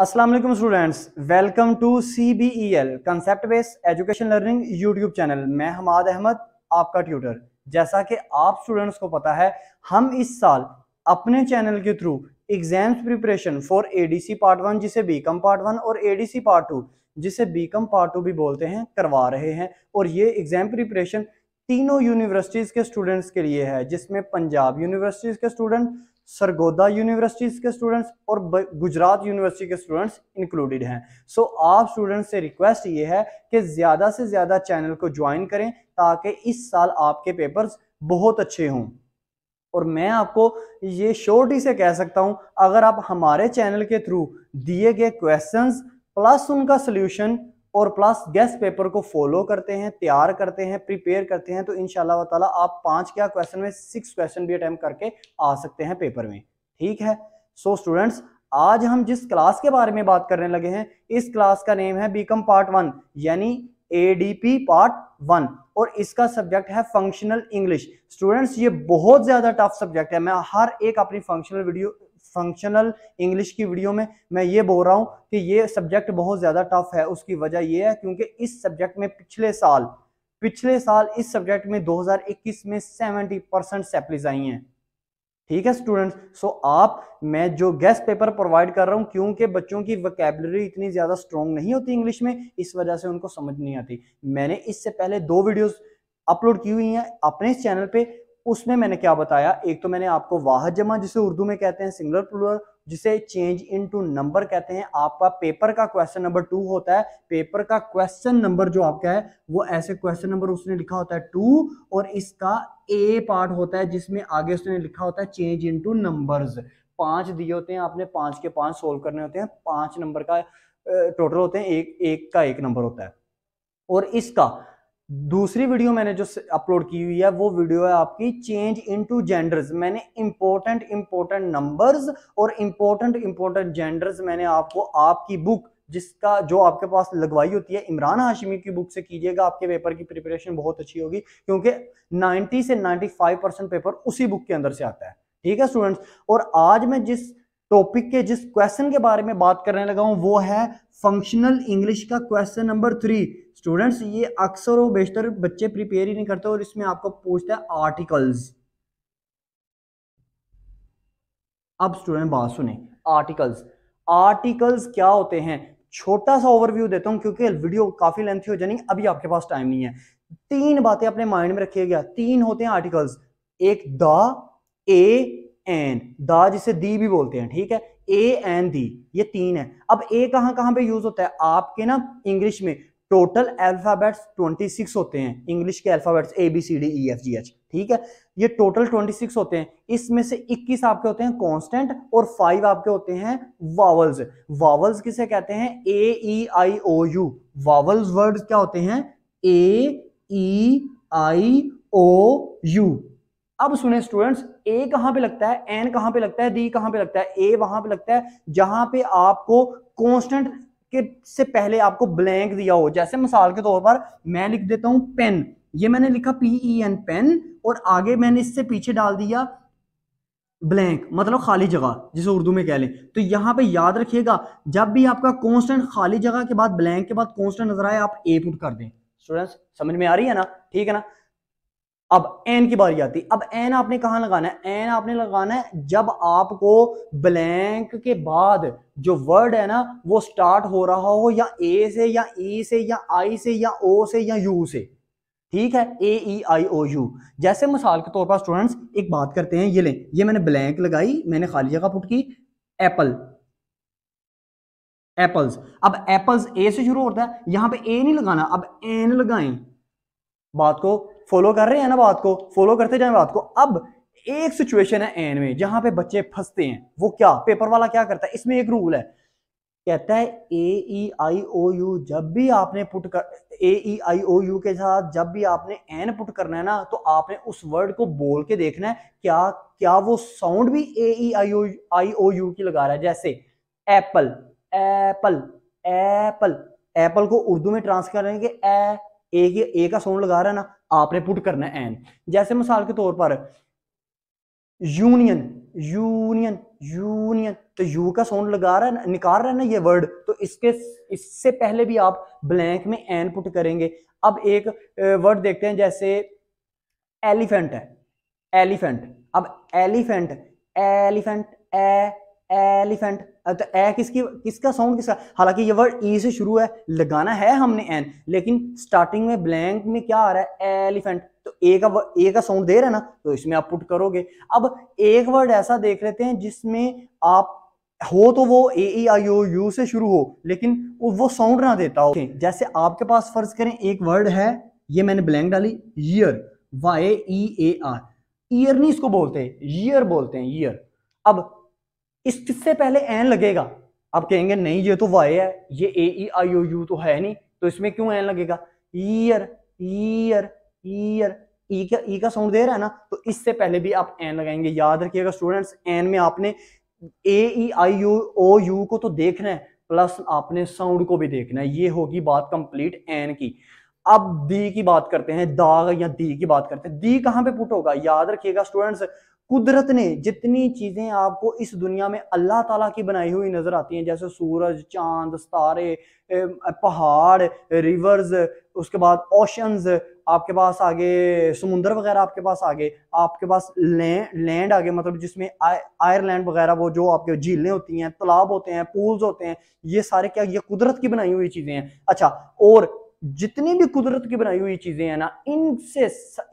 Aslam students welcome to C B E L concept based education learning YouTube channel मैं हमाद अहमद आपका tutor जैसा कि आप स्टूडेंट्स को पता है हम इस साल अपने चैनल के through exams preparation for A D C part one जिसे बी कम पार्ट वन और A D C part two जिसे बी कम पार्ट टू भी बोलते हैं करवा रहे हैं और ये एग्जाम प्रिपरेशन तीनों यूनिवर्सिटीज़ के स्टूडेंट्स के लिए है जिसमें पंजाब यूनिवर्सिटीज़ के स्टूडेंट सरगोदा यूनिवर्सिटीज के स्टूडेंट्स और गुजरात यूनिवर्सिटी के स्टूडेंट्स इंक्लूडेड हैं सो so, आप स्टूडेंट्स से रिक्वेस्ट ये है कि ज़्यादा से ज़्यादा चैनल को ज्वाइन करें ताकि इस साल आपके पेपर्स बहुत अच्छे हों और मैं आपको ये शोर्टी से कह सकता हूं अगर आप हमारे चैनल के थ्रू दिए गए क्वेश्चंस प्लस उनका सोल्यूशन और प्लस गेस्ट पेपर को फॉलो करते हैं तैयार करते हैं प्रिपेयर करते हैं तो इन ताला आप पांच क्या क्वेश्चन में सिक्स क्वेश्चन भी अटैम्प्ट करके आ सकते हैं पेपर में ठीक है सो so, स्टूडेंट्स आज हम जिस क्लास के बारे में बात करने लगे हैं इस क्लास का नेम है बीकम पार्ट वन यानी एडीपी पार्ट वन और इसका सब्जेक्ट है फंक्शनल इंग्लिश स्टूडेंट्स ये बहुत ज्यादा टफ सब्जेक्ट है मैं हर एक अपनी फंक्शनल वीडियो फंक्शनल इंग्लिश की वीडियो में मैं ये बोल रहा हूँ कि ये सब्जेक्ट बहुत ज़्यादा टफ है उसकी वजह ये है क्योंकि इस सब्जेक्ट में पिछले साल पिछले साल इस सब्जेक्ट में 2021 में 70 परसेंट सैपलीज आई हैं ठीक है स्टूडेंट्स सो आप मैं जो गेस्ट पेपर प्रोवाइड कर रहा हूँ क्योंकि बच्चों की वकेबलरी इतनी ज़्यादा स्ट्रॉन्ग नहीं होती इंग्लिश में इस वजह से उनको समझ नहीं आती मैंने इससे पहले दो वीडियोज़ अपलोड की हुई हैं अपने इस चैनल पे उसमें मैंने क्या बताया एक तो मैंने आपको वाह जमा जिसे उर्दू में कहते हैं सिंगलर प्लूरल जिसे चेंज इन टू नंबर कहते हैं आपका पेपर का क्वेश्चन नंबर टू होता है पेपर का क्वेश्चन नंबर जो आपका है वो ऐसे क्वेश्चन नंबर उसने लिखा होता है टू और इसका ए पार्ट होता है जिसमें आगे उसने लिखा होता है चेंज इन टू नंबर्स पांच दिए होते हैं आपने पांच के पांच सोल्व करने होते हैं पांच नंबर का टोटल होते हैं एक एक का एक नंबर होता है और इसका दूसरी वीडियो मैंने जो अपलोड की हुई है वो वीडियो है आपकी चेंज इनटू जेंडर्स मैंने इंपॉर्टेंट इंपॉर्टेंट नंबर्स और इंपॉर्टेंट इंपॉर्टेंट जेंडर्स मैंने आपको आपकी बुक जिसका जो आपके पास लगवाई होती है इमरान हाशमी की बुक से कीजिएगा आपके पेपर की प्रिपरेशन बहुत अच्छी होगी क्योंकि 90 से 95 परसेंट पेपर उसी बुक के अंदर से आता है ठीक है स्टूडेंट्स और आज मैं जिस टॉपिक के जिस क्वेश्चन के बारे में बात करने लगा हूं वो है फंक्शनल इंग्लिश का क्वेश्चन नंबर थ्री स्टूडेंट्स ये अक्सर और बेशतर बच्चे प्रिपेयर ही नहीं करते और इसमें आपको पूछता है आर्टिकल्स अब स्टूडेंट बात सुने आर्टिकल्स आर्टिकल्स क्या होते हैं छोटा सा ओवरव्यू देता हूं क्योंकि वीडियो काफी लेंथी हो जानी अभी आपके पास टाइम नहीं है तीन बातें अपने माइंड में रखिएगा तीन होते हैं आर्टिकल्स एक द ए एन दा जिसे दी भी बोलते हैं ठीक है ए एन दी ये तीन है अब ए कहाँ कहाँ पे यूज होता है आपके ना इंग्लिश में टोटल अल्फाबेट्स 26 होते हैं इंग्लिश के alphabets A B C D E F G H ठीक है ये टोटल 26 होते हैं इसमें से 21 आपके होते हैं कांस्टेंट और 5 आपके होते हैं वावल्स वावल्स किसे कहते हैं A E I O U vowels word क्या होते हैं A E I O you अब सुने स्टूडेंट्स ए कहां पे लगता है एन कहां पे लगता है डी कहां पे लगता है ए वहां पे लगता है जहां पे आपको कॉन्स्टेंट के से पहले आपको ब्लैंक दिया हो जैसे मिसाल के तौर पर मैं लिख देता हूं पेन ये मैंने लिखा पीई एन पेन और आगे मैंने इससे पीछे डाल दिया ब्लैंक मतलब खाली जगह जिसे उर्दू में कह लें तो यहां पे याद रखिएगा जब भी आपका कांस्टेंट खाली जगह के बाद ब्लैंक के बाद कांस्टेंट नजर आए आप ए पुट कर दें स्टूडेंट्स समझ में आ रही है ना ठीक है ना अब एन की बारी आती अब एन आपने कहा लगाना है एन आपने लगाना है जब आपको ब्लैंक के बाद जो वर्ड है ना वो स्टार्ट हो रहा हो या ए से या ई e से या आई से या ओ से या यू से ठीक है ए ई आई ओ यू जैसे मिसाल के तौर पर स्टूडेंट्स एक बात करते हैं ये लें ये मैंने ब्लैंक लगाई मैंने खाली जगह पुट की एप्पल एप्पल्स अब एप्पल्स ए से शुरू होता है यहां पे ए नहीं लगाना अब एन लगाएं बात को फॉलो कर रहे हैं ना बात को फॉलो करते जाए बात को अब एक सिचुएशन है एन में जहां पे बच्चे फंसते हैं वो क्या पेपर वाला क्या करता है इसमें एक रूल है कहता है ए ई आई ओ यू जब भी आपने पुट कर ए ई आई ओ यू के साथ जब भी आपने एन पुट करना है ना तो आपने उस वर्ड को बोल के देखना है क्या क्या वो साउंड भी ए E I O I O you की लगा रहा है जैसे एप्पल एप्पल एप्पल एप्पल को उर्दू में ट्रांस करेंगे ए ए के ए का साउंड लगा रहा है ना आपने पुट करना है एन जैसे मिसाल के तौर पर यूनियन यूनियन यूनियन तो यू का साउंड लगा रहा है निकाल रहा है ना ये वर्ड तो इसके इससे पहले भी आप ब्लैंक में एन पुट करेंगे अब एक वर्ड देखते हैं जैसे एलिफेंट है एलिफेंट अब एलिफेंट एलिफेंट ए एलिफेंट तो ए किसकी किसका साउंड किसका हालांकि ये वर्ड ई e से शुरू है लगाना है हमने एन लेकिन स्टार्टिंग में ब्लैंक में क्या आ रहा है एलिफेंट तो ए का ए का साउंड दे रहा है ना तो इसमें आप पुट करोगे अब एक वर्ड ऐसा देख लेते हैं जिसमें आप हो तो वो ए ई आई ओ यू से शुरू हो लेकिन वो साउंड ना देता हो जैसे आपके पास फर्ज करें एक वर्ड है ये मैंने ब्लैंक डाली year Y E A R year नहीं इसको बोलते ईयर बोलते हैं ईयर अब किससे पहले एन लगेगा आप कहेंगे नहीं ये तो वाई है ये ए ई आई ओ यू तो है नहीं तो इसमें क्यों एन लगेगा ईयर ईयर ईयर ई का ई e का साउंड दे रहा है ना तो इससे पहले भी आप एन लगाएंगे याद रखिएगा स्टूडेंट्स एन में आपने ए E I you O you को तो देखना है प्लस आपने साउंड को भी देखना है ये होगी बात कंप्लीट एन की अब दी की बात करते हैं दाग या दी की बात करते हैं दी कहाँ पे पुट होगा याद रखिएगा स्टूडेंट्स कुदरत ने जितनी चीजें आपको इस दुनिया में अल्लाह ताला की बनाई हुई नजर आती हैं जैसे सूरज चांद सितारे पहाड़ रिवर्स उसके बाद ओशंस आपके पास आगे समुंदर वगैरह आपके पास आगे आपके पास लैंड लैंड आगे मतलब जिसमें आयरलैंड वगैरह वो जो आपके झीलें होती हैं तालाब होते हैं पूल्स होते हैं ये सारे क्या ये कुदरत की बनाई हुई चीज़ें हैं अच्छा और जितनी भी कुदरत की बनाई हुई चीजें हैं ना इनसे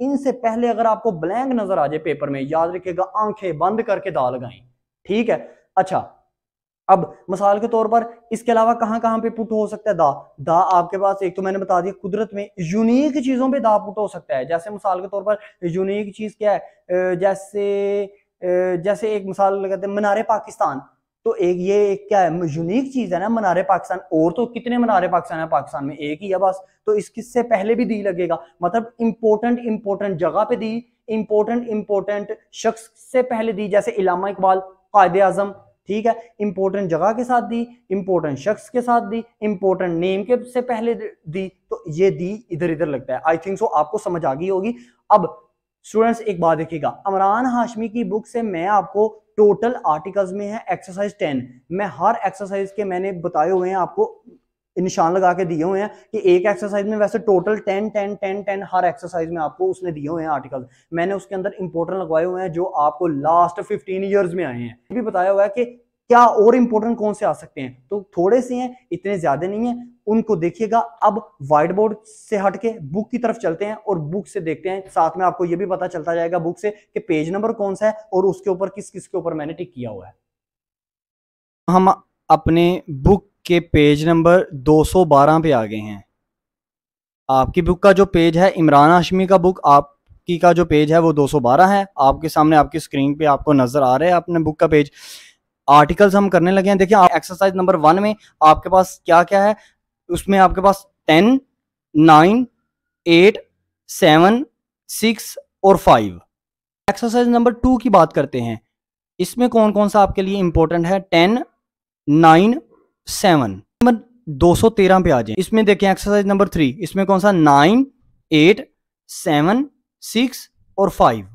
इनसे पहले अगर आपको ब्लैंक नजर आ जाए पेपर में याद रखिएगा आंखें बंद करके दाल लगाएं ठीक है अच्छा अब मिसाल के तौर पर इसके अलावा कहाँ कहाँ पे पुट हो सकता है दा दा आपके पास एक तो मैंने बता दिया कुदरत में यूनिक चीजों पे दा पुट हो सकता है जैसे मिसाल के तौर पर यूनिक चीज क्या है जैसे जैसे एक मिसाल लगाते हैं मनारे पाकिस्तान तो एक ये एक क्या है यूनिक चीज़ है ना मनारे पाकिस्तान और तो कितने मनारे पाकिस्तान है पाकिस्तान में एक ही है बस तो इस किससे पहले भी दी लगेगा मतलब इम्पोर्टेंट इम्पोर्टेंट जगह पे दी इम्पोर्टेंट इम्पोर्टेंट शख्स से पहले दी जैसे इलामा इकबाल कायद आजम ठीक है इंपॉर्टेंट जगह के साथ दी इंपॉर्टेंट शख्स के साथ दी इंपॉर्टेंट नेम के से पहले दी तो ये दी इधर इधर लगता है आई थिंक सो आपको समझ आ गई होगी अब स्टूडेंट्स एक बात देखिएगा अमरान हाशमी की बुक से मैं आपको टोटल आर्टिकल्स में है एक्सरसाइज टेन मैं हर एक्सरसाइज के मैंने बताए हुए हैं आपको निशान लगा के दिए हुए हैं कि एक एक्सरसाइज में वैसे total ten ten ten ten हर एक्सरसाइज में आपको उसने दिए हुए हैं आर्टिकल मैंने उसके अंदर इंपोर्टेंट लगवाए हुए हैं जो आपको लास्ट फिफ्टीन ईयर्स में आए हैं भी बताया हुआ है कि क्या और इंपॉर्टेंट कौन से आ सकते हैं तो थोड़े से हैं इतने ज्यादा नहीं है उनको देखिएगा अब व्हाइट बोर्ड से हटके बुक की तरफ चलते हैं और बुक से देखते हैं साथ में आपको यह भी पता चलता जाएगा बुक से कि पेज नंबर कौन सा है और उसके ऊपर किस किस के ऊपर मैंने टिक किया हुआ है हम अपने बुक के पेज नंबर 212 पे आ गए हैं आपकी बुक का जो पेज है इमरान हाशमी का बुक आपकी का जो पेज है वो 212 है आपके सामने आपकी स्क्रीन पे आपको नजर आ रहा है अपने बुक का पेज आर्टिकल्स हम करने लगे हैं देखिए एक्सरसाइज नंबर वन में आपके पास क्या क्या है उसमें आपके पास ten nine eight seven six और फाइव एक्सरसाइज नंबर टू की बात करते हैं इसमें कौन कौन सा आपके लिए इंपॉर्टेंट है टेन नाइन सेवन नंबर दो सौ तेरह पे आ जाए इसमें देखें एक्सरसाइज नंबर थ्री इसमें कौन सा नाइन एट सेवन सिक्स और फाइव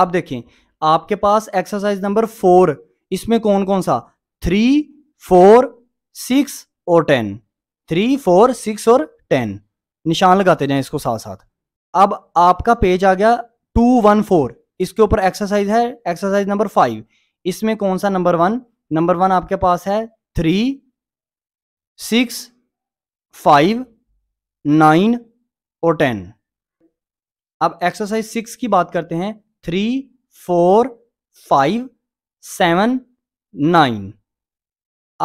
आप देखें आपके पास एक्सरसाइज नंबर फोर इसमें कौन कौन सा थ्री फोर सिक्स और टेन थ्री फोर सिक्स और टेन निशान लगाते जाएं इसको साथ साथ अब आपका पेज आ गया टू वन फोर इसके ऊपर एक्सरसाइज है एक्सरसाइज नंबर फाइव इसमें कौन सा नंबर वन नंबर वन आपके पास है थ्री सिक्स फाइव नाइन और टेन अब एक्सरसाइज सिक्स की बात करते हैं three four five seven nine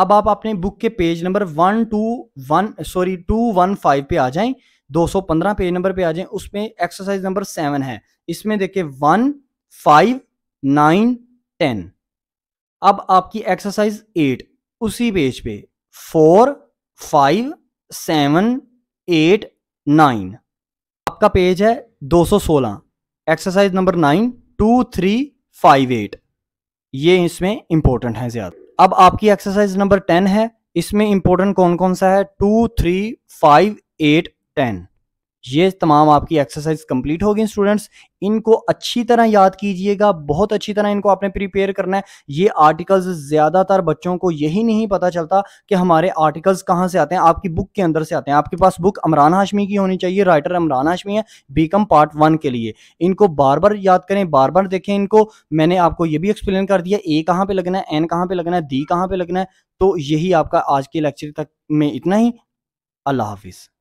अब आप अपने बुक के page number one two one sorry two one five पे आ जाएं 215 पेज नंबर पे आ जाएं उसमें एक्सरसाइज नंबर सेवन है इसमें देखिए वन फाइव नाइन टेन अब आपकी एक्सरसाइज एट उसी पेज पे four five seven eight nine आपका पेज है 216 exercise number nine two three five eight ये इसमें इंपॉर्टेंट है ज्यादा अब आपकी एक्सरसाइज नंबर टेन है इसमें इंपॉर्टेंट कौन कौन सा है two three five eight ten ये तमाम आपकी एक्सरसाइज कंप्लीट होगी स्टूडेंट्स इनको अच्छी तरह याद कीजिएगा बहुत अच्छी तरह इनको आपने प्रिपेयर करना है ये आर्टिकल्स ज़्यादातर बच्चों को यही नहीं पता चलता कि हमारे आर्टिकल्स कहाँ से आते हैं आपकी बुक के अंदर से आते हैं आपके पास बुक अमरान हाशमी की होनी चाहिए राइटर अमरान हाशमी है बीकम पार्ट वन के लिए इनको बार बार याद करें बार बार देखें इनको मैंने आपको ये भी एक्सप्लेन कर दिया ए कहाँ पे लगना है एन कहाँ पे लगना है दी कहाँ पे लगना है तो यही आपका आज के लेक्चर तक में इतना ही अल्लाह हाफिज़